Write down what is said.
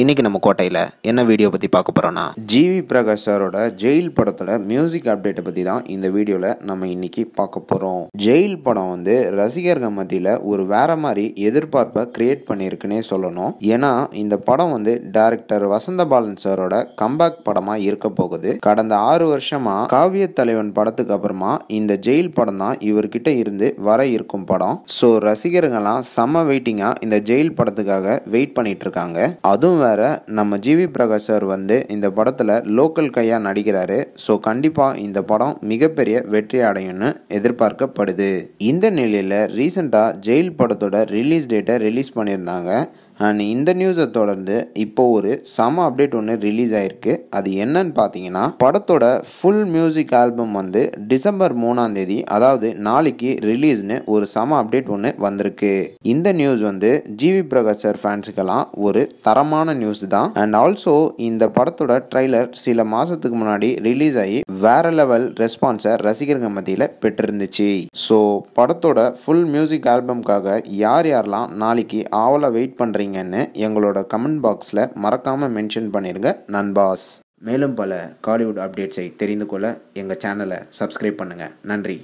இன்றைக்கி நம்ம கோட்டையில் என்ன வீடியோ பற்றி பார்க்க போகிறோன்னா ஜிவி பிரகாஷ் சாரோட ஜெயில் படத்தோட மியூசிக் அப்டேட்டை பற்றி தான் இந்த வீடியோவில் நம்ம இன்றைக்கி பார்க்க போகிறோம் ஜெயில் படம் வந்து ரசிகர்கள் மத்தியில் ஒரு வேற மாதிரி எதிர்பார்ப்பை கிரியேட் பண்ணியிருக்குன்னே சொல்லணும் ஏன்னா இந்த படம் வந்து டைரக்டர் வசந்த பாலன் சாரோட கம்பேக் படமாக இருக்க போகுது கடந்த ஆறு வருஷமாக காவிய தலைவன் படத்துக்கு அப்புறமா இந்த ஜெயில் படம் தான் இவர்கிட்ட இருந்து வர இருக்கும் படம் ஸோ ரசிகர்கள்லாம் செம்ம வெயிட்டிங்காக இந்த ஜெயில் படத்துக்காக வெயிட் பண்ணிட்டு இருக்காங்க அதுவும் வேறு நம்ம ஜிவி பிரகாஷ் சார் வந்து இந்த படத்தில் லோக்கல் கையாக நடிக்கிறாரு ஸோ கண்டிப்பாக இந்த படம் மிகப்பெரிய வெற்றி அடையும்னு எதிர்பார்க்கப்படுது இந்த நிலையில் ரீசெண்டாக ஜெயில் படத்தோட ரிலீஸ் டேட்டை ரிலீஸ் பண்ணியிருந்தாங்க அண்ட் இந்த நியூஸை தொடர்ந்து இப்போ ஒரு சம அப்டேட் ஒன்று ரிலீஸ் ஆயிருக்கு அது என்னன்னு பார்த்தீங்கன்னா படத்தோட ஃபுல் மியூசிக் ஆல்பம் வந்து டிசம்பர் மூணாம் தேதி அதாவது நாளைக்கு ரிலீஸ்னு ஒரு சம அப்டேட் ஒன்று வந்திருக்கு இந்த நியூஸ் வந்து ஜிவி பிரகாஷ் சார் ஃபேன்ஸுக்கெல்லாம் ஒரு தரமான நியூஸ் தான் அண்ட் ஆல்சோ இந்த படத்தோட ட்ரெய்லர் சில மாசத்துக்கு முன்னாடி ரிலீஸ் ஆகி வேற லெவல் ரெஸ்பான்ஸை ரசிகர்கள் மத்தியில் பெற்றிருந்துச்சு ஸோ படத்தோட ஃபுல் மியூசிக் ஆல்பம்காக யார் யாரெல்லாம் நாளைக்கு ஆவலாக வெயிட் பண்ணுறீங்க பார்க்குறீங்கன்னு எங்களோட கமெண்ட் பாக்ஸில் மறக்காமல் மென்ஷன் பண்ணிடுங்க நண்பாஸ் மேலும் பல காலிவுட் அப்டேட்ஸை தெரிந்து கொள்ள எங்கள் சேனலை சப்ஸ்கிரைப் பண்ணுங்கள் நன்றி